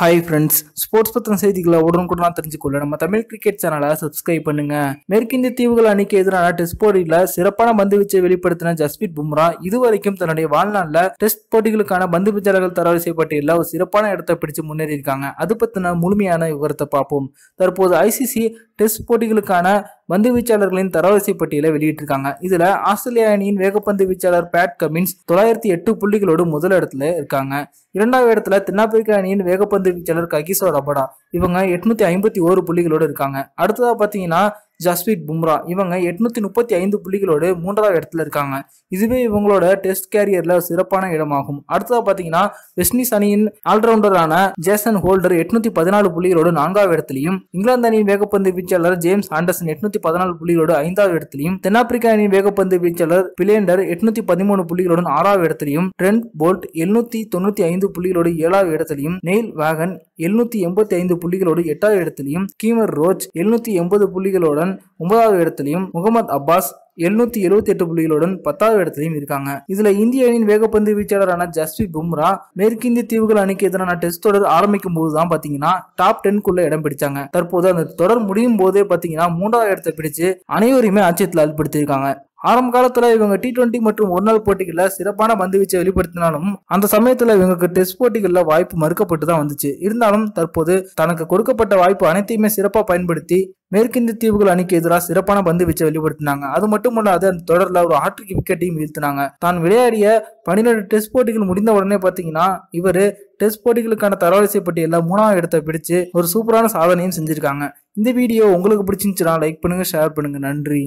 hi friends sports பத்தின செய்திகளை உடனுக்குடனா தெரிஞ்சுக்கொள்ள நம்ம தமிழ் கிரிக்கெட் சேனலை சப்ஸ்கிரைப் பண்ணுங்க மேற்கிந்திய தீவுகள் அணிக்கு எதிரான டெஸ்ட் போட்டியில சிறப்பான பந்து வீச்சை வெளிப்படுத்தின ஜஸ்பீத் பும்ரா இதுவரைக்கும் தன்னுடைய வாழ்நாளில் டெஸ்ட் போட்டிகளுக்கான பந்து வீச்சாளர்கள் தரவரிசை பட்டியலில் ஒரு சிறப்பான இடத்தை பிடிச்சு முன்னேறியிருக்காங்க இருக்காங்க அது பத்தின முழுமையான விவரத்தை பார்ப்போம் தற்போது ஐசிசி டெஸ்ட் போட்டிகளுக்கான பந்து வீச்சாளர்களின் தரவரிசை பட்டியலை வெளியிட்டிருக்காங்க இதுல ஆஸ்திரேலியா அணியின் வேகப்பந்து வீச்சாளர் பேட் கமின்ஸ் தொள்ளாயிரத்தி எட்டு புள்ளிகளோடு முதல் இடத்துல இருக்காங்க இரண்டாவது இடத்துல தென்னாப்பிரிக்கா அணியின் வேகப்பந்து வீச்சாளர் ககிசோ ரபடா இவங்க எட்நூத்தி ஐம்பத்தி ஓரு புள்ளிகளோடு இருக்காங்க அடுத்ததா பாத்தீங்கன்னா ஜஸ்வீத் பும்ரா இவங்க எட்நூத்தி முப்பத்தி ஐந்து புள்ளிகளோடு மூன்றாவது இடத்துல இருக்காங்க இதுவே இவங்களோட டெஸ்ட் கேரியர்ல சிறப்பான இடமாகும் அடுத்ததா பாத்தீங்கன்னா வெஸ்ட்இண்டீஸ் அணியின் ஆல்ரவுண்டரான ஜேசன் ஹோல்டர் எட்நூத்தி பதினாலு புள்ளிகளோடு நான்காவது இடத்துலையும் இங்கிலாந்து அணியின் வேகப்பந்து வீச்சாளர் ஜேம்ஸ் ஆண்டர்சன் எட்நூத்தி பதினாலு புள்ளிகளோடு ஐந்தாவது இடத்திலையும் தென்னாப்பிரிக்கா அணியின் வேகப்பந்து வீச்சாளர் பிளேண்டர் எட்நூத்தி பதிமூணு புள்ளிகளுடன் ஆறாவது இடத்திலையும் ட்ரெண்ட் போல்ட் எழுநூத்தி தொண்ணூத்தி ஐந்து புள்ளிகளோடு ஏழாவது இடத்திலையும் நெயில் வேகன் எழுநூத்தி எண்பத்தி ஐந்து புள்ளிகளோடு எட்டாவது இடத்திலையும் கீமர் ரோச் எழுநூத்தி எண்பது புள்ளிகளுடன் புள்ளிகளுடன் ஒன்பதாவது இடத்திலையும் முகமது அப்பாஸ் எழுநூத்தி எழுபத்தி எட்டு புள்ளிகளுடன் பத்தாவது இடத்திலையும் இருக்காங்க இதுல இந்திய அணியின் வேகப்பந்து வீச்சாளரான ஜஸ்வி பும்ரா மேற்கிந்திய தீவுகள் அணிக்கு எதிரான டெஸ்ட் தொடர் ஆரம்பிக்கும் போதுதான் தான் பாத்தீங்கன்னா டாப் டென்குள்ள இடம் பிடிச்சாங்க தற்போது அந்த தொடர் முடியும் போதே பாத்தீங்கன்னா மூன்றாவது இடத்தை பிடிச்சு அனைவருமே ஆச்சரியத்தில் அல்படுத்திருக்காங்க ஆரம்ப காலத்தில் இவங்க டி டுவெண்ட்டி மற்றும் ஒரு நாள் போட்டிகளில் சிறப்பான பந்து வீச்சை வெளிப்படுத்தினாலும் அந்த சமயத்தில் இவங்களுக்கு டெஸ்ட் போட்டிகளில் வாய்ப்பு மறுக்கப்பட்டு தான் வந்துச்சு இருந்தாலும் தற்போது தனக்கு கொடுக்கப்பட்ட வாய்ப்பு அனைத்தையுமே சிறப்பாக பயன்படுத்தி மேற்கிந்திய தீவுகள் அணிக்கு எதிராக சிறப்பான பந்து வீச்சை வெளிப்படுத்தினாங்க அது மட்டுமல்லாது அந்த தொடரில் ஒரு ஹாட்ரிக் விக்கெட்டையும் வீழ்த்தினாங்க தான் விளையாடிய பன்னிரெண்டு டெஸ்ட் போட்டிகள் முடிந்த உடனே பார்த்தீங்கன்னா இவர் டெஸ்ட் போட்டிகளுக்கான தரவரிசை பட்டியலில் மூணாவது இடத்தை பிடிச்சு ஒரு சூப்பரான சாதனையும் செஞ்சிருக்காங்க இந்த வீடியோ உங்களுக்கு பிடிச்சிருந்துச்சுன்னா லைக் பண்ணுங்க ஷேர் பண்ணுங்க நன்றி